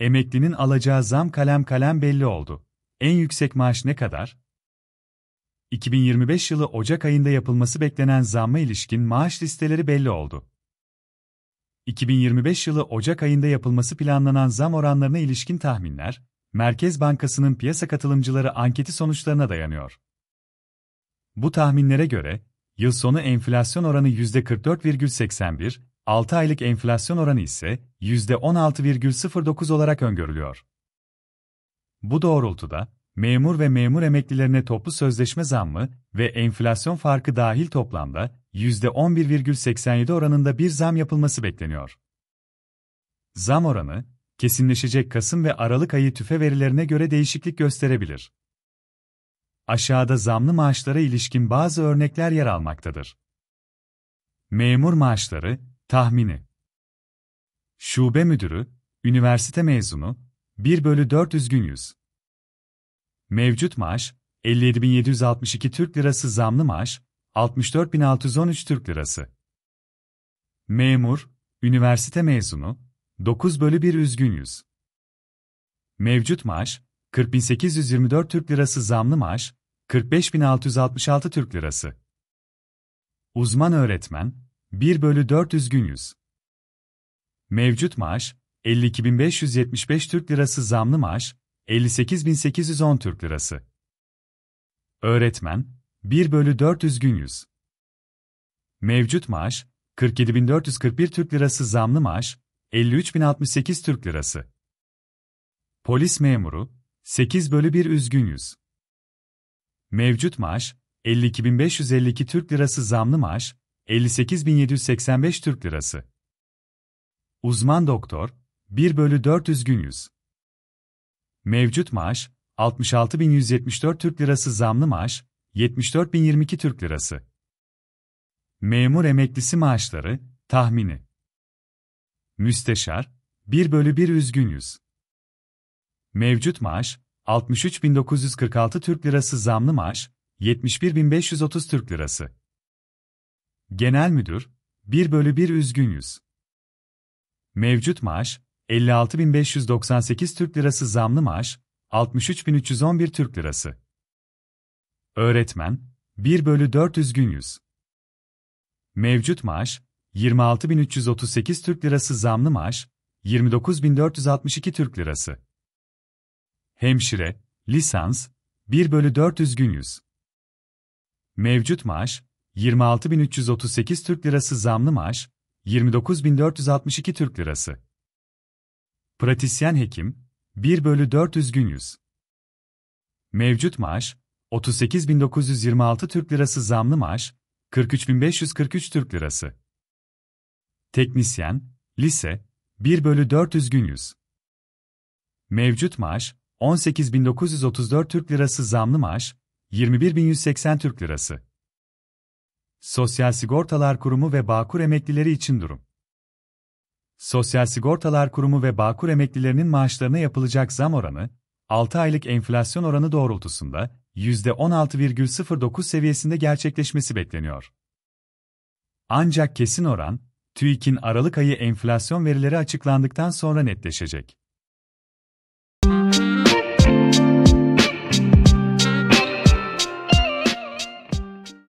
Emeklinin alacağı zam kalem kalem belli oldu. En yüksek maaş ne kadar? 2025 yılı Ocak ayında yapılması beklenen zamma ilişkin maaş listeleri belli oldu. 2025 yılı Ocak ayında yapılması planlanan zam oranlarına ilişkin tahminler, Merkez Bankası'nın piyasa katılımcıları anketi sonuçlarına dayanıyor. Bu tahminlere göre, yıl sonu enflasyon oranı %44,81, 6 aylık enflasyon oranı ise %16,09 olarak öngörülüyor. Bu doğrultuda, memur ve memur emeklilerine toplu sözleşme zammı ve enflasyon farkı dahil toplamda %11,87 oranında bir zam yapılması bekleniyor. Zam oranı, kesinleşecek Kasım ve Aralık ayı tüfe verilerine göre değişiklik gösterebilir. Aşağıda zamlı maaşlara ilişkin bazı örnekler yer almaktadır. Memur maaşları Tahmini Şube müdürü, üniversite mezunu, 1 bölü 400 gün yüz. Mevcut maaş, 57.762 Türk Lirası zamlı maaş, 64.613 Türk Lirası. Memur, üniversite mezunu, 9 bölü 1 üzgün yüz. Mevcut maaş, 40.824 Türk Lirası zamlı maaş, 45.666 Türk Lirası. Uzman öğretmen, 1 bölü 400 gün yüz. Mevcut maaş 52.575 Türk Lirası zamlı maaş 58.810 Türk Lirası. Öğretmen 1 bölü 400 gün yüz. Mevcut maaş 47.441 Türk Lirası zamlı maaş 53.068 Türk Lirası. Polis memuru 8 bölü 1 üzgün yüz. Mevcut maaş 52.552 Türk Lirası zamlı maaş 58.785 Türk Lirası. Uzman doktor, 1 bölü 400 gün yüz. Mevcut maaş, 66.174 Türk Lirası zamlı maaş, 74.022 Türk Lirası. Memur emeklisi maaşları, tahmini. Müsteşar, 1 bölü 1 üzgün yüz. Mevcut maaş, 63.946 Türk Lirası zamlı maaş, 71.530 Türk Lirası. Genel Müdür 1 bölü 1 üzgün yüz. Mevcut maaş 56.598 Türk Lirası zamlı maaş 63.311 Türk Lirası. Öğretmen 1 bölü 4 üzgün yüz. Mevcut maaş 26.338 Türk Lirası zamlı maaş 29.462 Türk Lirası. Hemşire, lisans, 1 bölü 4 üzgün yüz. Mevcut maaş, 26.338 Türk Lirası zamlı maaş, 29.462 Türk Lirası. Pratisyen hekim, 1 bölü 400 gün 100. Mevcut maaş, 38.926 Türk Lirası zamlı maaş, 43.543 Türk Lirası. Teknisyen, lise, 1 bölü 400 gün 100. Mevcut maaş, 18.934 Türk Lirası zamlı maaş, 21.180 Türk Lirası. Sosyal Sigortalar Kurumu ve Bağkur emeklileri için durum. Sosyal Sigortalar Kurumu ve Bağkur emeklilerinin maaşlarına yapılacak zam oranı, 6 aylık enflasyon oranı doğrultusunda %16,09 seviyesinde gerçekleşmesi bekleniyor. Ancak kesin oran, TÜİK'in Aralık ayı enflasyon verileri açıklandıktan sonra netleşecek.